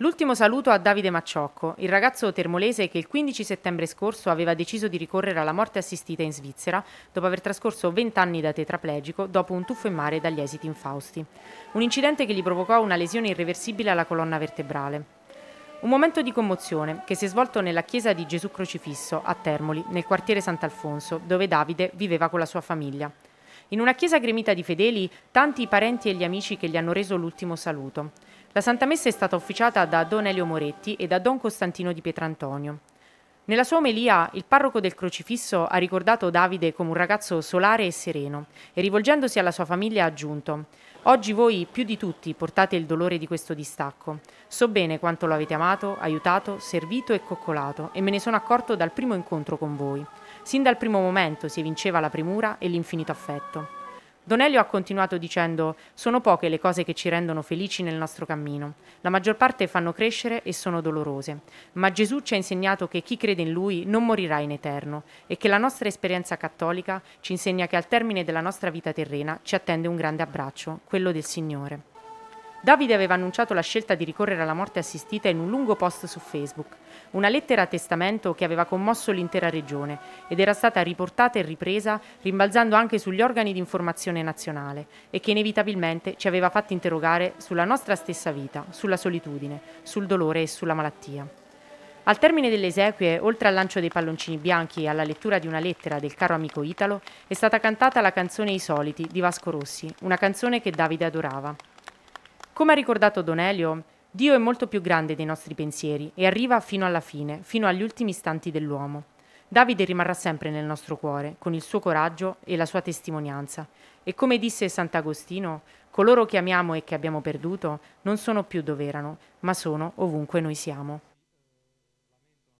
L'ultimo saluto a Davide Macciocco, il ragazzo termolese che il 15 settembre scorso aveva deciso di ricorrere alla morte assistita in Svizzera dopo aver trascorso 20 anni da tetraplegico dopo un tuffo in mare dagli esiti infausti. Un incidente che gli provocò una lesione irreversibile alla colonna vertebrale. Un momento di commozione che si è svolto nella chiesa di Gesù Crocifisso a Termoli, nel quartiere Sant'Alfonso, dove Davide viveva con la sua famiglia. In una chiesa gremita di fedeli, tanti i parenti e gli amici che gli hanno reso l'ultimo saluto. La Santa Messa è stata officiata da Don Elio Moretti e da Don Costantino di Pietrantonio. Nella sua omelia, il parroco del Crocifisso ha ricordato Davide come un ragazzo solare e sereno e rivolgendosi alla sua famiglia ha aggiunto «Oggi voi, più di tutti, portate il dolore di questo distacco. So bene quanto lo avete amato, aiutato, servito e coccolato e me ne sono accorto dal primo incontro con voi. Sin dal primo momento si evinceva la premura e l'infinito affetto». Donelio ha continuato dicendo Sono poche le cose che ci rendono felici nel nostro cammino. La maggior parte fanno crescere e sono dolorose. Ma Gesù ci ha insegnato che chi crede in Lui non morirà in eterno e che la nostra esperienza cattolica ci insegna che al termine della nostra vita terrena ci attende un grande abbraccio, quello del Signore. Davide aveva annunciato la scelta di ricorrere alla morte assistita in un lungo post su Facebook, una lettera a testamento che aveva commosso l'intera regione ed era stata riportata e ripresa rimbalzando anche sugli organi di informazione nazionale e che inevitabilmente ci aveva fatto interrogare sulla nostra stessa vita, sulla solitudine, sul dolore e sulla malattia. Al termine delle esequie, oltre al lancio dei palloncini bianchi e alla lettura di una lettera del caro amico Italo, è stata cantata la canzone I soliti di Vasco Rossi, una canzone che Davide adorava. Come ha ricordato Donelio, Dio è molto più grande dei nostri pensieri e arriva fino alla fine, fino agli ultimi istanti dell'uomo. Davide rimarrà sempre nel nostro cuore, con il suo coraggio e la sua testimonianza. E come disse Sant'Agostino, coloro che amiamo e che abbiamo perduto non sono più dove erano, ma sono ovunque noi siamo.